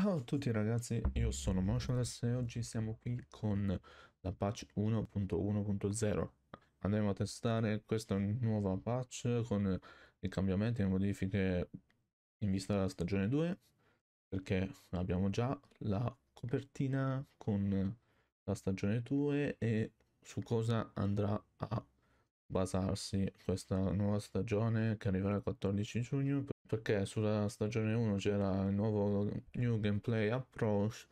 Ciao a tutti ragazzi, io sono Motionless e oggi siamo qui con la patch 1.1.0 Andremo a testare questa nuova patch con i cambiamenti e le modifiche in vista della stagione 2 Perché abbiamo già la copertina con la stagione 2 e su cosa andrà a basarsi questa nuova stagione che arriverà il 14 giugno perché sulla stagione 1 c'era il nuovo New Gameplay Approach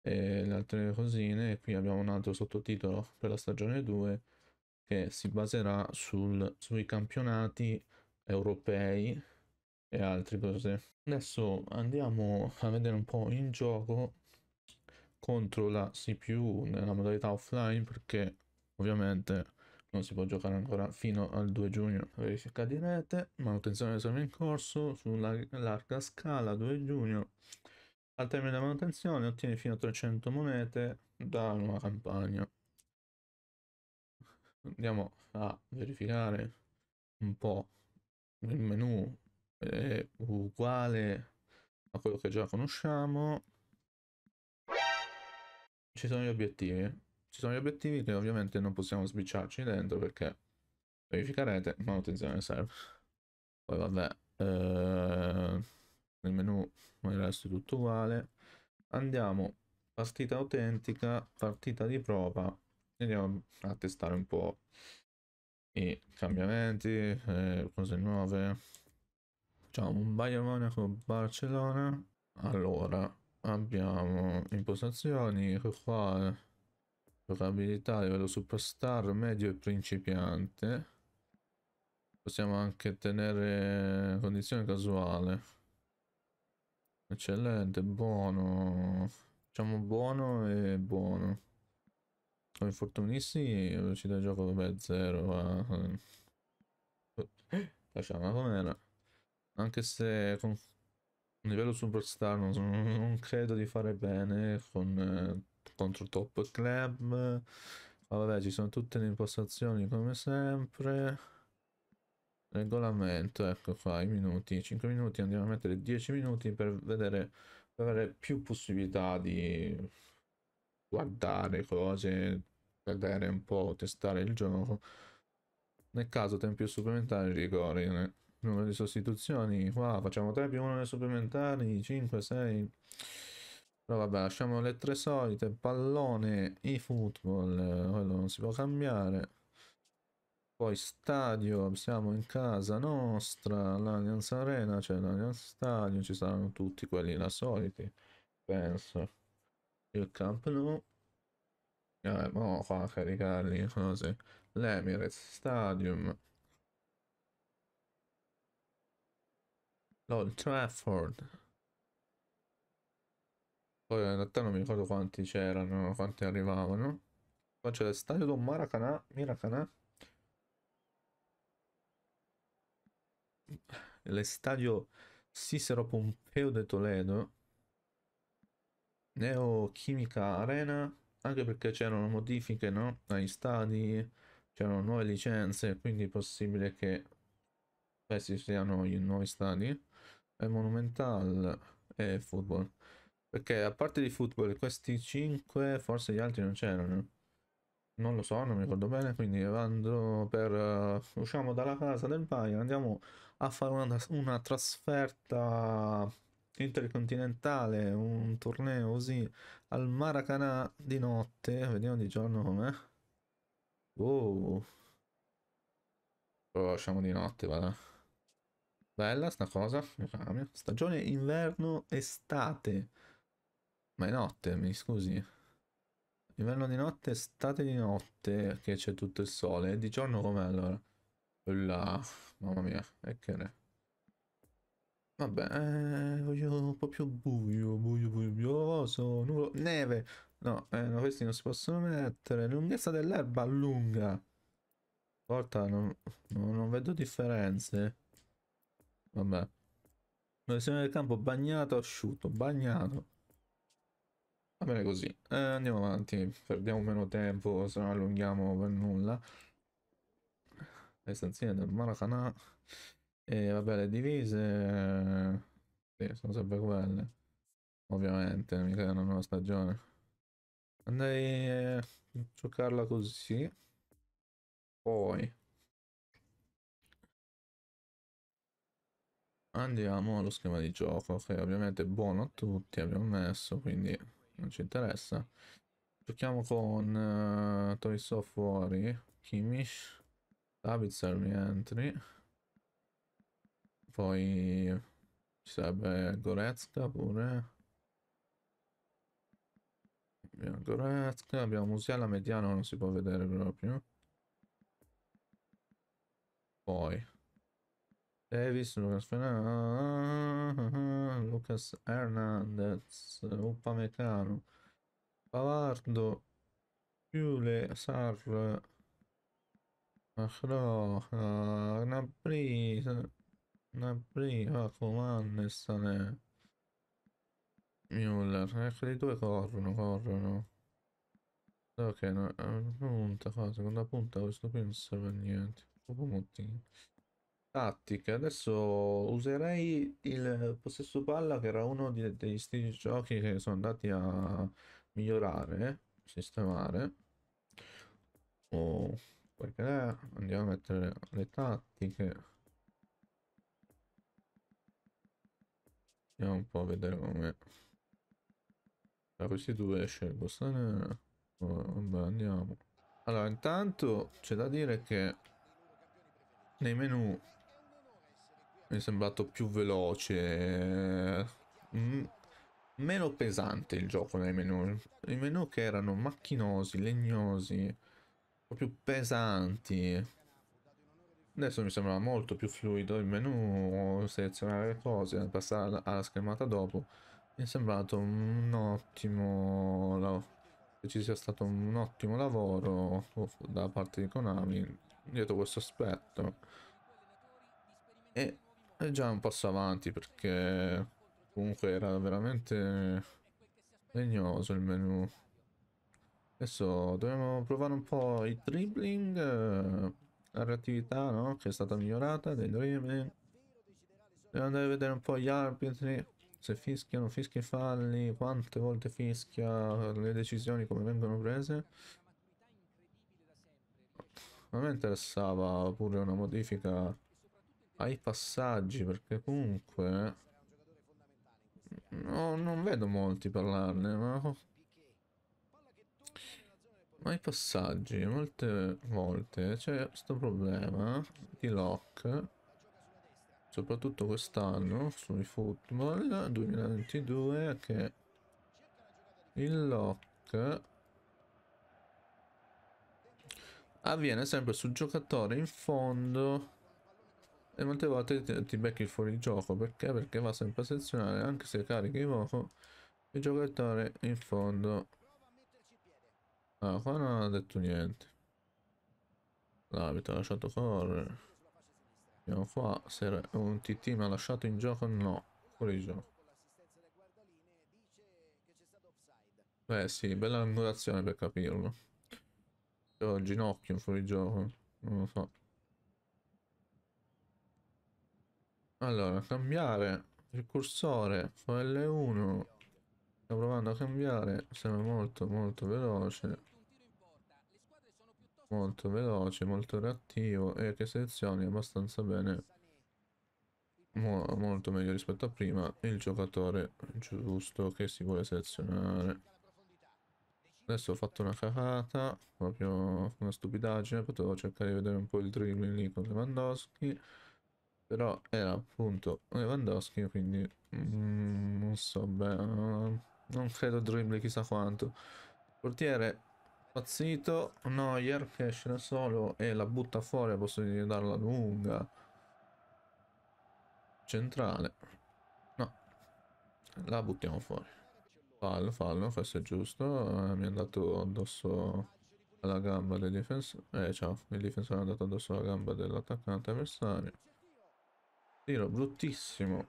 e le altre cosine e qui abbiamo un altro sottotitolo per la stagione 2 che si baserà sul, sui campionati europei e altre cose. Adesso andiamo a vedere un po' il gioco contro la CPU nella modalità offline perché ovviamente non si può giocare ancora fino al 2 giugno. Verifica di rete, manutenzione sono in corso su larga scala 2 giugno. Al termine della manutenzione ottieni fino a 300 monete da una campagna. Andiamo a verificare un po' il menu è uguale a quello che già conosciamo. Ci sono gli obiettivi ci sono gli obiettivi che ovviamente non possiamo sbicciarci dentro perché verificherete manutenzione serve. Poi vabbè, eh, nel menu il resto è tutto uguale. Andiamo partita autentica, partita di prova. Andiamo a testare un po' i cambiamenti, eh, cose nuove. Facciamo un Bayern Monaco Barcellona. Allora, abbiamo impostazioni qua Giocabilità, livello superstar, medio e principiante. Possiamo anche tenere condizione casuale. Eccellente, buono. Facciamo buono e buono. Con infortunisti, velocità di gioco, vabbè, zero. Eh. Lasciamo com'era. Anche se con livello superstar non, non, credo di fare bene con... Eh, contro top club vabbè ci sono tutte le impostazioni come sempre regolamento ecco qua i minuti 5 minuti andiamo a mettere 10 minuti per vedere per avere più possibilità di guardare cose vedere un po' testare il gioco nel caso tempi supplementari rigore eh, numero di sostituzioni qua facciamo 3 più 1 nei supplementari 5 6 però vabbè, lasciamo le tre solite, pallone, e football, eh, quello non si può cambiare. Poi stadio, siamo in casa nostra, l'Allianz Arena, c'è cioè l'Allianz Stadio, ci saranno tutti quelli la soliti, penso. Il Camp Nou. Eh, mo qua a caricarli cose. L'Emirates Stadium. L'Old Trafford. Poi in realtà non mi ricordo quanti c'erano, quanti arrivavano. Qua c'è stadio do Maracanã, Miracanã. L'estadio Cicero Pompeo de Toledo. Neo Chimica Arena, anche perché c'erano modifiche no? agli stadi, c'erano nuove licenze, quindi è possibile che questi siano i nuovi stadi. E Monumental e Football. Perché a parte di football, questi 5 forse gli altri non c'erano. Eh. Non lo so, non mi ricordo bene, quindi andrò per... Uh, usciamo dalla casa del Bayern, andiamo a fare una, una trasferta intercontinentale, un torneo così, al Maracanà di notte. Vediamo di giorno com'è. Wow. Oh. Lo oh, lasciamo di notte, vada. Bella sta cosa, mio cambio. Stagione inverno-estate. Ma è notte, mi scusi. Livello di notte, estate di notte, che c'è tutto il sole. di giorno com'è allora? Là, mamma mia, e che ne... Vabbè, eh, voglio un po' più buio, buio, buio, buioso, nuvolo, neve. No, eh, no, questi non si possono mettere. Lunghezza dell'erba lunga. Volta, non, non, non vedo differenze. Vabbè. Posizione del campo bagnato, asciutto, bagnato. Va bene così. Eh, andiamo avanti, perdiamo meno tempo, se non allunghiamo per nulla. Le stanzine del Maracanà. E vabbè, le divise... Eh, sì, sono sempre quelle. Ovviamente, mica è una nuova stagione. Andrei a eh, giocarla così. Poi... Andiamo allo schema di gioco, che ovviamente è buono a tutti, abbiamo messo, quindi non ci interessa. Giochiamo con uh, eh, Toys of Fuori, Kimish, Savitzer rientri. Poi ci sarebbe Goretzka pure. Abbiamo Goretzka, abbiamo Musiala mediano, non si può vedere proprio. Poi Davis, Lucas Fenà, Lucas Hernandez, Upamecano, Pavardo, Piule, Sar, Macro, Gnabry, Gnabry, Akuman, Sané, Müller, ecco i due corrono, corrono. Ok, no, eh, punta, qua, seconda punta, questo qui non serve a niente, poco motivo. Tattiche, adesso userei il possesso palla che era uno di, degli stili giochi che sono andati a migliorare, sistemare. Oh, perché andiamo a mettere le tattiche. Andiamo un po' a vedere come... Da questi due scelgo sta nera. Vabbè, andiamo. Allora, intanto c'è da dire che nei menu mi è sembrato più veloce, eh, mm, meno pesante il gioco nei menu. I menu che erano macchinosi, legnosi, proprio pesanti. Adesso mi sembrava molto più fluido il menu, selezionare le cose, passare alla schermata dopo. Mi è sembrato un ottimo lavoro ci sia stato un ottimo lavoro oh, da parte di Konami dietro questo aspetto e è già un passo avanti perché comunque era veramente legnoso il menu. Adesso dobbiamo provare un po' i dribbling, eh, la reattività no? che è stata migliorata dei dribbling. Dobbiamo andare a vedere un po' gli arbitri, se fischiano, fischi e falli, quante volte fischia, le decisioni come vengono prese. A me interessava pure una modifica ai passaggi perché comunque no, non vedo molti parlarne ma... ma ai passaggi molte volte c'è questo problema di lock soprattutto quest'anno sui football 2022 che il lock avviene sempre su giocatore in fondo e molte volte ti, ti becchi fuori gioco perché? Perché va sempre a selezionare anche se carichi poco il giocatore in fondo. Ah, qua non ha detto niente. L'abito ha lasciato correre. vediamo qua, se un TT mi ha lasciato in gioco, no, fuori gioco. Beh sì, bella angolazione per capirlo. Ho il ginocchio fuori gioco, non lo so. Allora, cambiare il cursore con L1. Sto provando a cambiare, sembra molto molto veloce. Molto veloce, molto reattivo e che selezioni abbastanza bene. Mo molto meglio rispetto a prima il giocatore giusto che si vuole selezionare. Adesso ho fatto una cacata, proprio una stupidaggine, potevo cercare di vedere un po' il dribbling lì con Lewandowski. Però era appunto Lewandowski, quindi mm, non so, bene, non credo dribble chissà quanto. Portiere pazzito, Neuer che esce da solo e la butta fuori Posso darla lunga. Centrale. No, la buttiamo fuori. Fallo, fallo, questo è giusto. Eh, mi è andato addosso alla gamba del difensore. Eh, ciao, il difensore è andato addosso alla gamba dell'attaccante avversario. Tiro bruttissimo.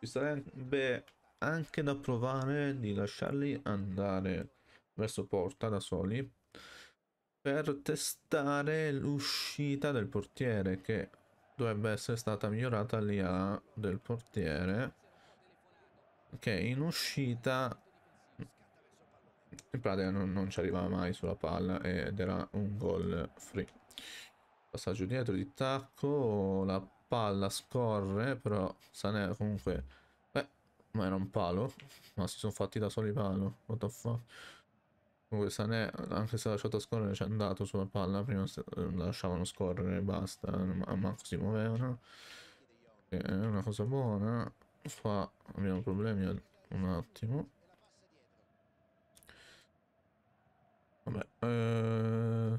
Ci sarebbe anche da provare di lasciarli andare verso porta da soli per testare l'uscita del portiere che dovrebbe essere stata migliorata l'IA del portiere che in uscita in pratica non, non ci arrivava mai sulla palla ed era un gol free passaggio dietro di tacco la palla scorre, però se Sané comunque... Beh, ma era un palo? Ma si sono fatti da soli palo, what the fuck? Comunque Sané, anche se ha lasciato scorrere, ci è andato sulla palla, prima lasciavano scorrere e basta, ma manco si muovevano. È una cosa buona. Qua abbiamo problemi un attimo. Vabbè, eh...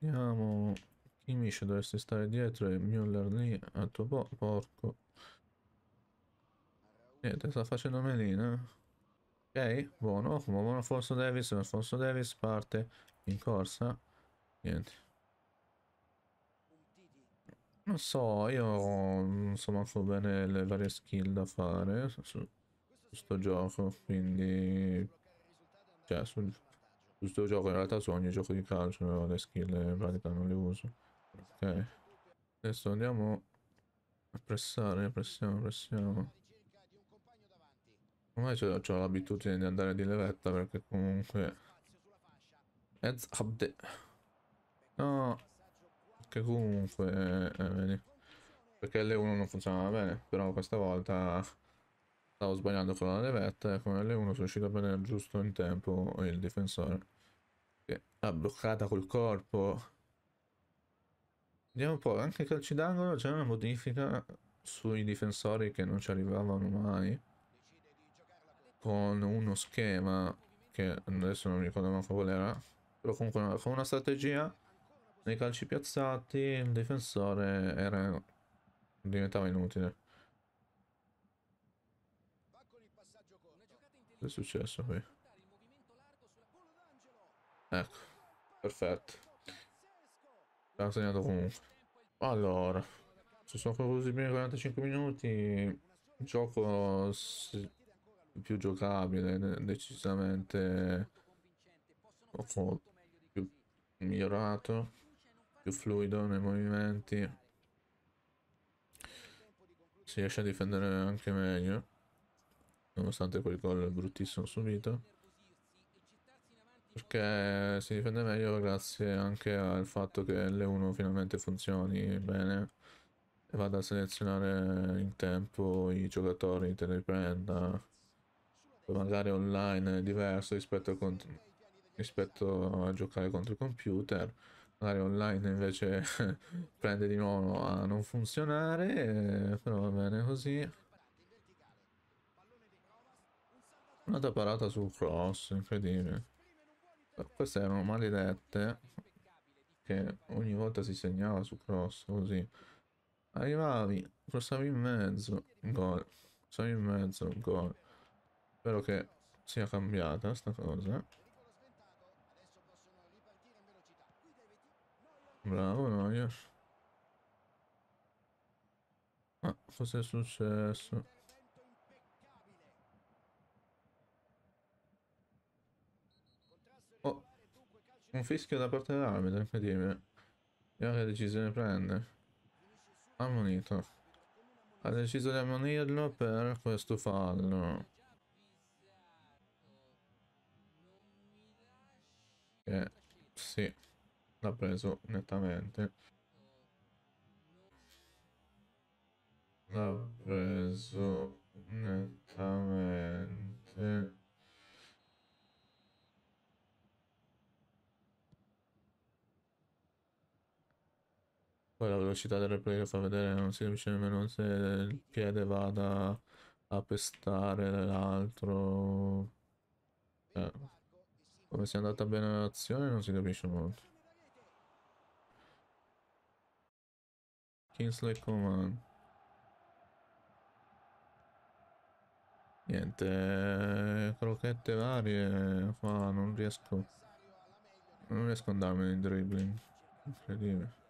Andiamo... Kimmich dovresti stare dietro e Müller lì a tuo po porco. Niente, sta facendo melina. Ok, buono, buono Alfonso Davis, Forso Davis parte in corsa. Niente. Non so, io non so manco bene le varie skill da fare su, questo gioco, quindi... Cioè, su, su sto gioco in realtà su ogni gioco di calcio le skill in pratica non le uso. Ok. Adesso andiamo a pressare, pressiamo, pressiamo. Ormai ho l'abitudine di andare di levetta perché comunque... Heads up No. Perché comunque... Eh, vedi. Perché L1 non funzionava bene, però questa volta stavo sbagliando con la levetta e con L1 sono riuscito a prendere giusto in tempo il difensore. Che ha bloccata col corpo. Vediamo un po', anche calci d'angolo c'è una modifica sui difensori che non ci arrivavano mai. Con uno schema che adesso non mi ricordo neanche qual era. Però comunque con una strategia nei calci piazzati il difensore era... diventava inutile. Che è successo qui? Ecco, perfetto. L'ha segnato comunque. Allora, se sono così bene 45 minuti, il gioco più giocabile, decisamente poco più migliorato, più fluido nei movimenti. Si riesce a difendere anche meglio, nonostante quel gol bruttissimo subito. Perché si difende meglio grazie anche al fatto che L1 finalmente funzioni bene e vada a selezionare in tempo i giocatori, te li prenda. Magari online è diverso rispetto a, rispetto a giocare contro il computer magari online invece prende di nuovo a non funzionare però va bene così un'altra parata sul cross incredibile queste erano maledette che ogni volta si segnava su cross così. Arrivavi, crossavi in mezzo, gol. Crossavi in mezzo, gol. Spero che sia cambiata sta cosa. Bravo Neuer. Ah, cosa è successo? Un fischio da parte dell'arbitro, incredibile. ora che decisione prende. Ammonito. Ha deciso di ammonirlo per questo fallo. Che sì, l'ha preso nettamente. L'ha preso nettamente. Poi la velocità del replay lo fa vedere, non si capisce nemmeno se il piede vada a pestare l'altro. Eh. Come sia andata bene l'azione non si capisce molto. Kingsley Coman. Niente, crocchette varie, qua non riesco... Non riesco a andarmene in dribbling. Incredibile.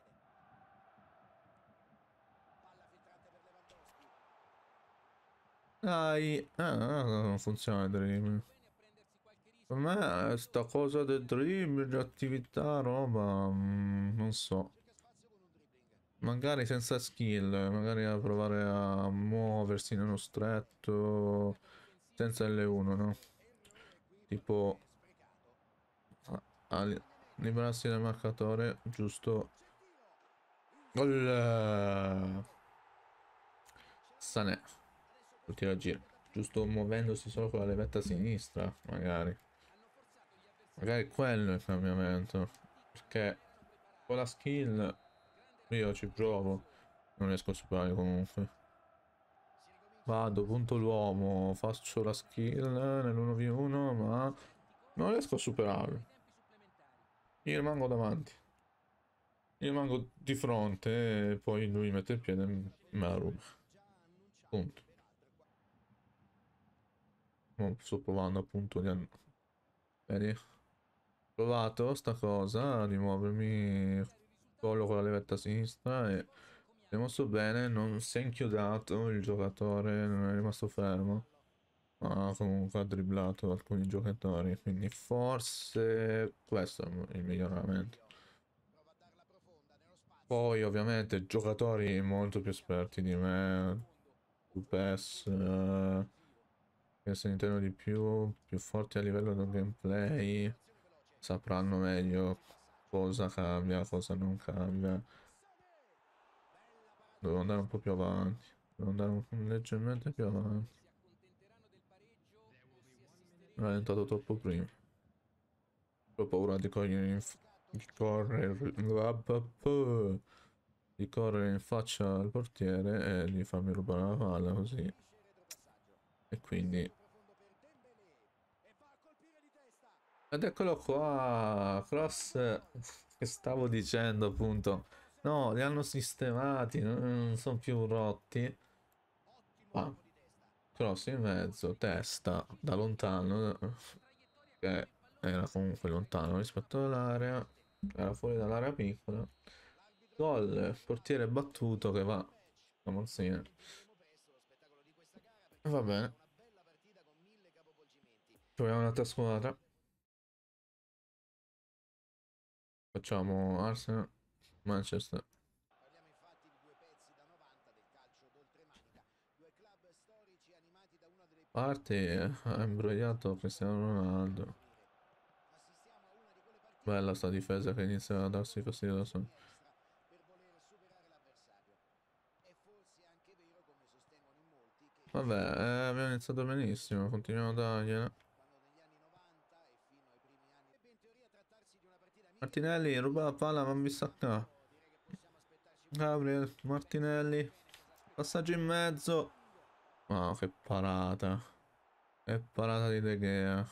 Dai. Ah, no, non funziona il Dream. Per me sta cosa del Dream, attività, roba, mm, non so. Magari senza skill, magari a provare a muoversi nello stretto senza L1, no? Tipo a, a liberarsi dal marcatore, giusto. Gol! Sanè. Continua a girare. Giusto muovendosi solo con la levetta sinistra, magari. Magari quello è il cambiamento. Perché con la skill io ci provo. Non riesco a superare comunque. Vado, punto l'uomo, faccio la skill nell'1v1, ma non riesco a superarlo. Io rimango davanti. Io rimango di fronte e poi lui mette il piede e me la ruba. Punto sto provando appunto di... Vedi? Ho provato sta cosa di muovermi collo con la levetta sinistra e è mosso bene, non si è inchiodato il giocatore, non è rimasto fermo. Ma comunque ha dribblato alcuni giocatori, quindi forse questo è il miglioramento. Poi ovviamente giocatori molto più esperti di me, su PES che se Nintendo di più, più forti a livello del gameplay sapranno meglio cosa cambia, cosa non cambia. Devo andare un po' più avanti, devo andare un, leggermente più avanti. Ho rallentato troppo prima. Ho paura di di correre, di correre in faccia al portiere e di farmi rubare la palla così. E quindi Ed eccolo qua, Cross, che stavo dicendo appunto. No, li hanno sistemati, non sono più rotti. Ah. Cross in mezzo, testa, da lontano. Che era comunque lontano rispetto all'area. Era fuori dall'area piccola. Gol, portiere battuto che va La mozzina. Va bene. Proviamo un'altra squadra. Facciamo Arsenal, Manchester. Parte eh, ha imbrogliato Cristiano Ronaldo. Bella sta difesa che inizia a darsi fastidio da solo. Vabbè, eh, abbiamo iniziato benissimo, continuiamo a dargliela. Eh. Martinelli, ruba la palla, ma mi sa che Gabriel, Martinelli. Passaggio in mezzo. Wow, che parata. Che parata di De Gea.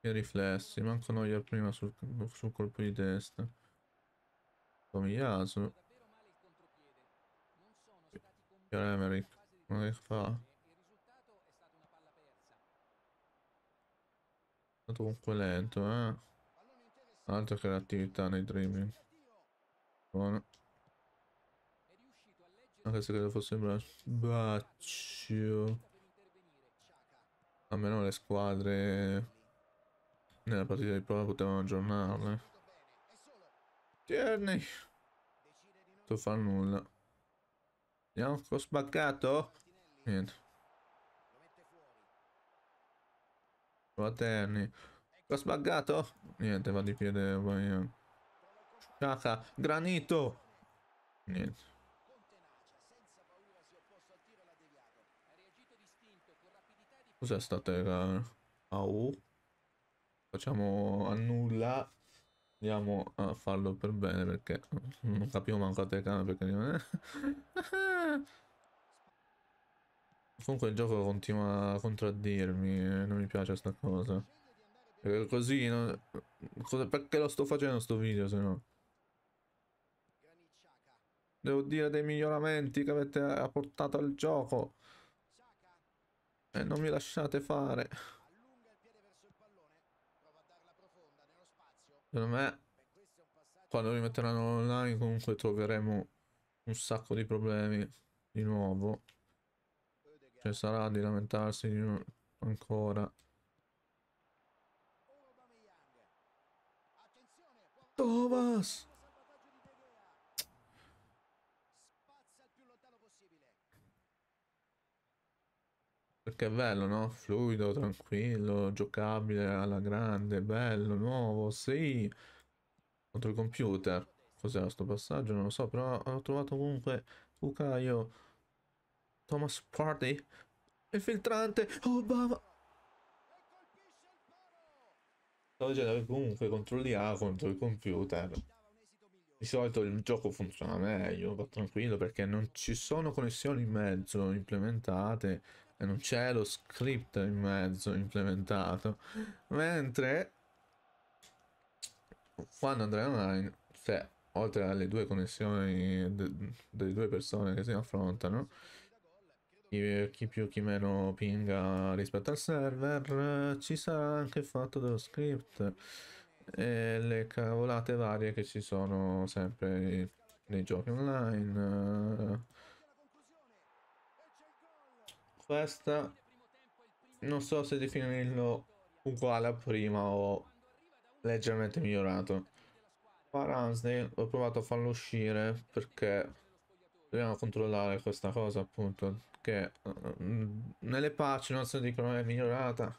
Che riflessi, manco noia prima sul, sul colpo di testa. Tomiyasu. Pierre Emerick, non che fa. Stato comunque lento, eh. Altra creatività nei dreaming. Buono. Anche se credo fosse un braccio. Almeno le squadre nella partita di prova potevano aggiornarle. Tierney. Non fa nulla. Andiamo, ho sbaccato. Niente. Quaterni. L'ho sbaggato? Niente, va di piede. Vai. Sciaca, eh. granito. Niente. Cos'è sta terra? Au. Facciamo nulla. Andiamo a farlo per bene perché non capiamo manco la telecamera perché... Comunque il gioco continua a contraddirmi, eh, non mi piace sta cosa. Eh, così non... Perché lo sto facendo sto video se no? Devo dire dei miglioramenti che avete eh, apportato al gioco E eh, non mi lasciate fare Secondo me Quando li metteranno online comunque troveremo Un sacco di problemi Di nuovo Cioè sarà di lamentarsi di ancora Thomas! Perché è bello, no? Fluido, tranquillo, giocabile alla grande, bello, nuovo, sì! Contro il computer. Cos'era sto passaggio? Non lo so, però ho trovato comunque Fucaio, Thomas Party, infiltrante, Obama... Oh, genere comunque contro l'IA, contro il computer. Di solito il gioco funziona meglio, va tranquillo, perché non ci sono connessioni in mezzo implementate e non c'è lo script in mezzo implementato. Mentre quando andrai online, se oltre alle due connessioni delle due persone che si affrontano, chi, più chi meno pinga rispetto al server ci sarà anche fatto dello script e le cavolate varie che ci sono sempre nei giochi online questa non so se definirlo uguale a prima o leggermente migliorato. Far Ansdale ho provato a farlo uscire perché dobbiamo controllare questa cosa appunto che mm, mm, nelle patch non si dicono eh, è migliorata,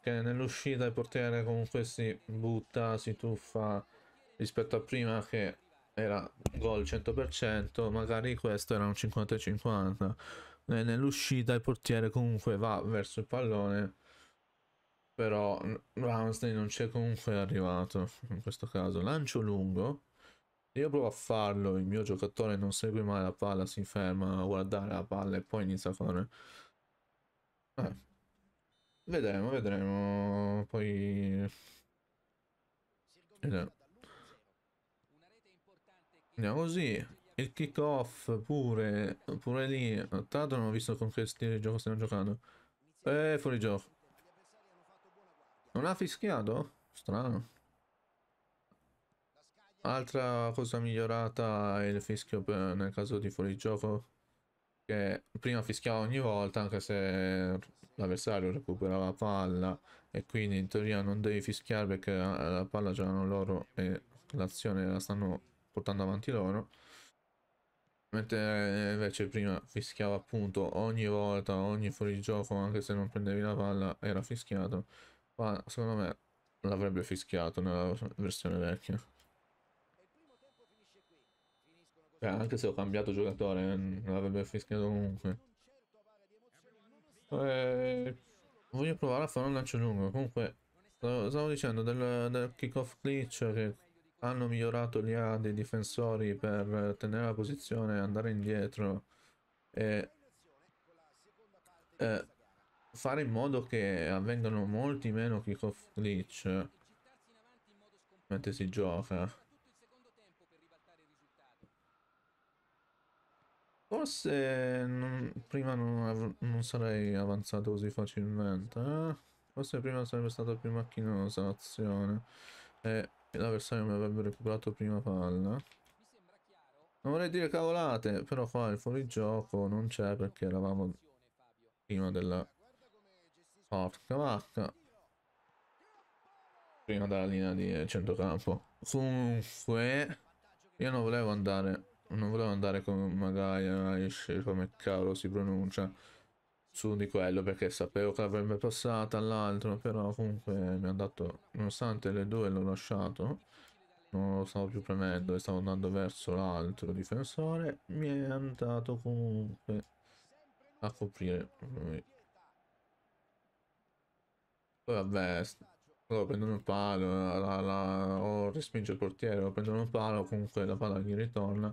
che nell'uscita il portiere comunque si butta, si tuffa rispetto a prima che era gol 100%, magari questo era un 50-50. Nell'uscita il portiere comunque va verso il pallone, però Ramsdale non c'è comunque arrivato in questo caso. Lancio lungo, io provo a farlo, il mio giocatore non segue mai la palla, si ferma a guardare la palla e poi inizia a fare. Eh. Vedremo, vedremo. Poi... Vedremo. Andiamo così. Il kick off pure, pure lì. Tanto non ho visto con che stile di gioco stiamo giocando. Eh, fuori gioco. Non ha fischiato? Strano. Altra cosa migliorata è il fischio per, nel caso di fuorigioco, che prima fischiava ogni volta anche se l'avversario recuperava la palla e quindi in teoria non devi fischiare perché eh, la palla c'erano loro e l'azione la stanno portando avanti loro. Mentre eh, invece prima fischiava appunto ogni volta, ogni fuorigioco, anche se non prendevi la palla, era fischiato. Ma secondo me l'avrebbe fischiato nella versione vecchia. Cioè, anche se ho cambiato giocatore, eh, non avrebbe fischiato comunque. Eh, voglio provare a fare un lancio lungo. Comunque, stavo dicendo del, del kickoff glitch che hanno migliorato gli A dei difensori per tenere la posizione, andare indietro e eh, fare in modo che avvengano molti meno kickoff glitch mentre si gioca. Forse non, prima non, non, sarei avanzato così facilmente, eh? Forse prima sarebbe stata più macchinosa l'azione e l'avversario mi avrebbe recuperato prima palla. Non vorrei dire cavolate, però qua il fuorigioco non c'è perché eravamo prima della... Porca vacca! Prima della linea di centrocampo. Comunque, io non volevo andare non volevo andare come magari eh, come cavolo si pronuncia su di quello perché sapevo che avrebbe passato all'altro però comunque mi ha dato nonostante le due l'ho lasciato non lo stavo più premendo e stavo andando verso l'altro difensore mi è andato comunque a coprire lui poi vabbè loro prendo un palo la, la, o respinge il portiere o prendo un palo comunque la palla gli ritorna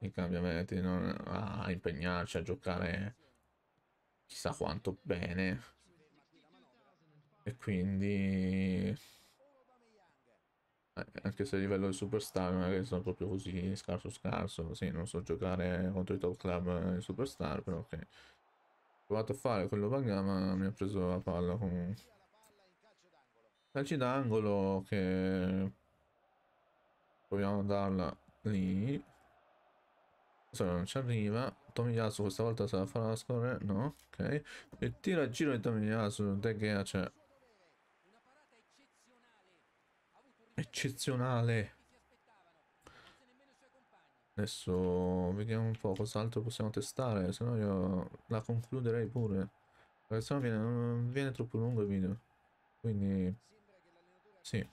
i cambiamenti non a impegnarci a giocare chissà quanto bene. E quindi anche se a livello di superstar magari sono proprio così scarso scarso, sì, non so giocare contro i top club di eh, superstar, però ok. Ho provato a fare quello Vanga ma mi ha preso la palla comunque. Calci d'angolo che proviamo a darla lì Solo non ci arriva. Tomiyasu questa volta se la farà scorrere. No, ok. E tira a giro di Tomiyasu. De c'è. Eccezionale. Adesso vediamo un po' cos'altro possiamo testare. Se no io la concluderei pure. Perché se no viene, viene troppo lungo il video. Quindi... Sì.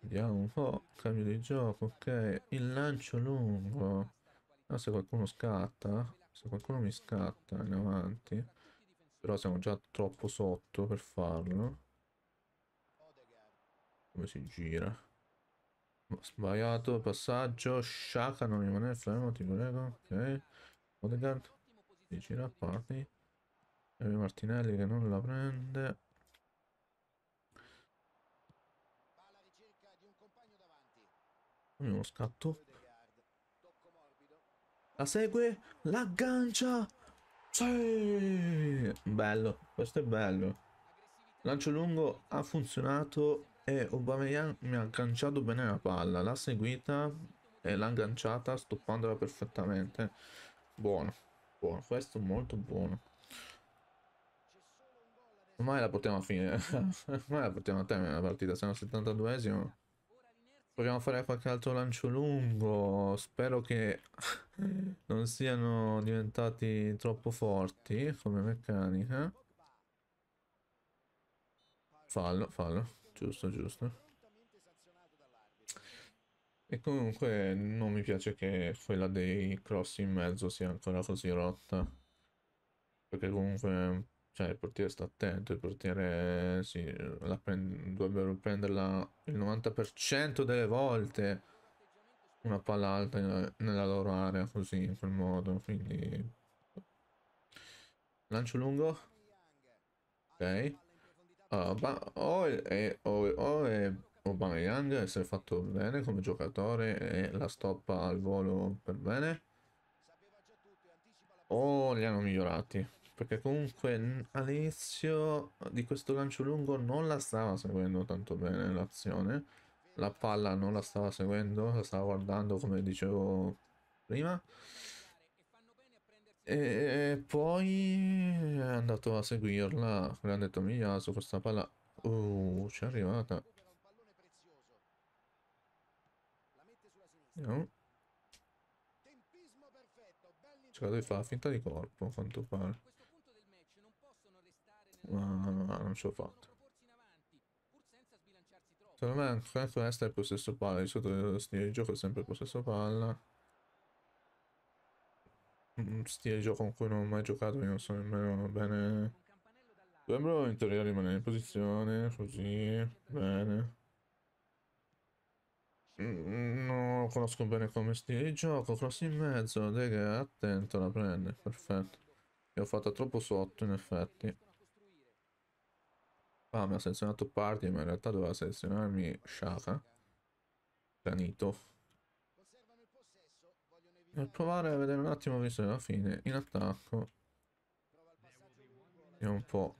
Vediamo un po'. Cambio di gioco. Ok. Il lancio lungo. Ah, se qualcuno scatta, se qualcuno mi scatta in avanti, però siamo già troppo sotto per farlo. Come si gira? Sbagliato, passaggio, Shaka non rimane il fermo, ti prego. Ok, Odegaard, si gira a parte. E Martinelli che non la prende. Uno scatto la segue, l'aggancia. Sì! Bello, questo è bello. Lancio lungo ha funzionato e Aubameyang mi ha agganciato bene la palla. L'ha seguita e l'ha agganciata stoppandola perfettamente. Buono, buono, questo molto buono. Ormai la portiamo a fine, ormai la portiamo a termine la partita, siamo al 72esimo. Proviamo a fare qualche altro lancio lungo. Spero che mm. non siano diventati troppo forti come meccanica. Fallo, fallo. Giusto, giusto. E comunque non mi piace che quella dei cross in mezzo sia ancora così rotta. Perché comunque cioè il portiere sta attento, il portiere eh, sì, prend- dovrebbe prenderla il 90% delle volte una palla alta nella loro area così in quel modo, quindi lancio lungo. Ok. Allora, ba- o, è, o, è, si è fatto bene come giocatore e la stoppa al volo per bene. O oh, li hanno migliorati perché comunque all'inizio di questo lancio lungo non la stava seguendo tanto bene l'azione, la palla non la stava seguendo, la stava guardando come dicevo prima. E poi è andato a seguirla, le ha detto Miyasu, questa palla... Uh, è arrivata. No. Cercato di fare finta di corpo, a quanto pare ma non ce l'ho fatto. Secondo me Franco Est è il possesso palla, di solito lo stile di gioco è sempre il possesso palla. Un stile di gioco con cui non ho mai giocato, io non so nemmeno bene... Dovrebbero in teoria rimanere in posizione, così, bene. Mm, non lo conosco bene come stile di gioco, cross in mezzo, raga, attento, la prende, perfetto. Io ho fatto troppo sotto in effetti. Ah, mi ha selezionato Party, ma in realtà doveva selezionarmi Shaka. Canito. Cioè, per provare a vedere un attimo, visto che alla fine, in attacco. Io un po'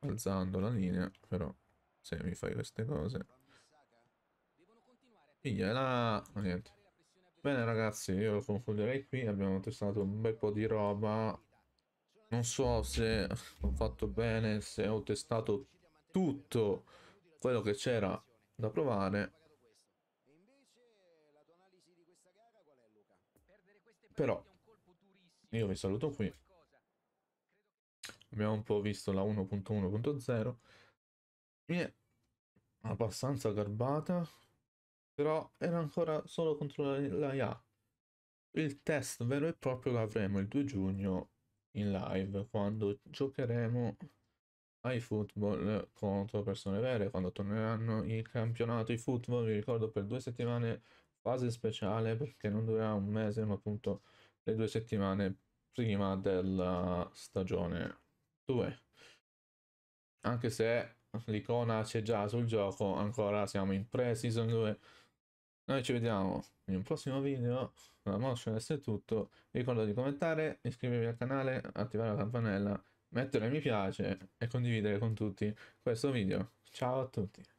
alzando la linea, però se mi fai queste cose. Pigliala! Oh, niente. Bene ragazzi, io concluderei qui, abbiamo testato un bel po' di roba non so se ho fatto bene, se ho testato tutto quello che c'era da provare. Però io vi saluto qui. Abbiamo un po' visto la 1.1.0. Mi è abbastanza garbata, però era ancora solo contro la IA. Il test vero e proprio lo avremo il 2 giugno in live quando giocheremo football contro persone vere quando torneranno il campionato football, vi ricordo per due settimane fase speciale perché non durerà un mese ma appunto le due settimane prima della stagione 2 anche se l'icona c'è già sul gioco ancora siamo in pre-season 2 noi ci vediamo in un prossimo video la motion è tutto vi ricordo di commentare iscrivervi al canale attivare la campanella mettere mi piace e condividere con tutti questo video. Ciao a tutti!